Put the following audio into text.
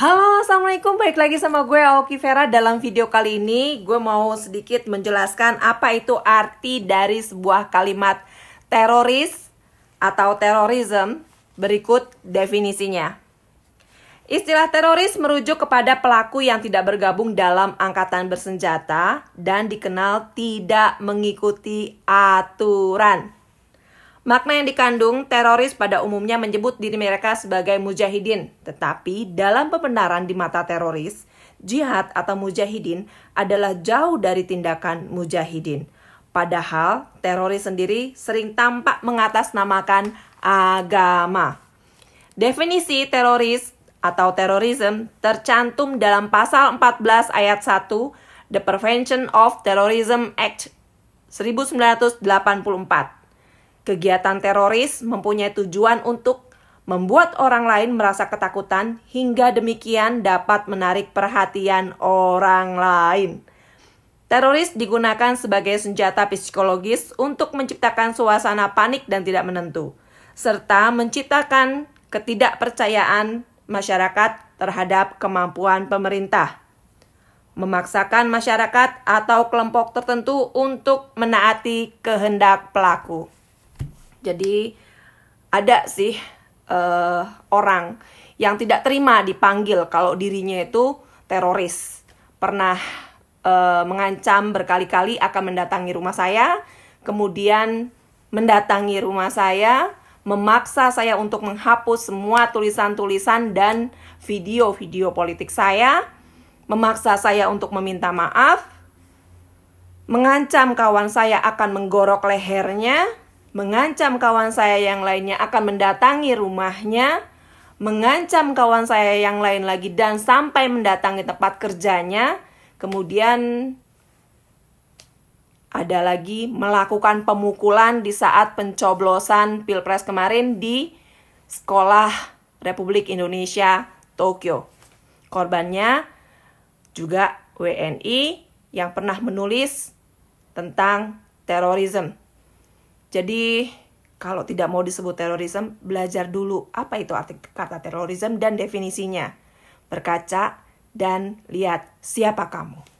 Halo, Assalamualaikum. Balik lagi sama gue Aoki Vera. Dalam video kali ini, gue mau sedikit menjelaskan apa itu arti dari sebuah kalimat teroris atau terorisme. Berikut definisinya. Istilah teroris merujuk kepada pelaku yang tidak bergabung dalam angkatan bersenjata dan dikenal tidak mengikuti aturan. Makna yang dikandung, teroris pada umumnya menyebut diri mereka sebagai mujahidin. Tetapi dalam pembenaran di mata teroris, jihad atau mujahidin adalah jauh dari tindakan mujahidin. Padahal teroris sendiri sering tampak mengatasnamakan agama. Definisi teroris atau terorisme tercantum dalam pasal 14 ayat 1 The Prevention of Terrorism Act 1984 Kegiatan teroris mempunyai tujuan untuk membuat orang lain merasa ketakutan hingga demikian dapat menarik perhatian orang lain. Teroris digunakan sebagai senjata psikologis untuk menciptakan suasana panik dan tidak menentu, serta menciptakan ketidakpercayaan masyarakat terhadap kemampuan pemerintah. Memaksakan masyarakat atau kelompok tertentu untuk menaati kehendak pelaku. Jadi ada sih uh, orang yang tidak terima dipanggil kalau dirinya itu teroris. Pernah uh, mengancam berkali-kali akan mendatangi rumah saya, kemudian mendatangi rumah saya, memaksa saya untuk menghapus semua tulisan-tulisan dan video-video politik saya, memaksa saya untuk meminta maaf, mengancam kawan saya akan menggorok lehernya, mengancam kawan saya yang lainnya akan mendatangi rumahnya, mengancam kawan saya yang lain lagi dan sampai mendatangi tempat kerjanya, kemudian ada lagi melakukan pemukulan di saat pencoblosan Pilpres kemarin di Sekolah Republik Indonesia Tokyo. Korbannya juga WNI yang pernah menulis tentang terorisme. Jadi kalau tidak mau disebut terorisme, belajar dulu apa itu arti kata terorisme dan definisinya. Berkaca dan lihat siapa kamu.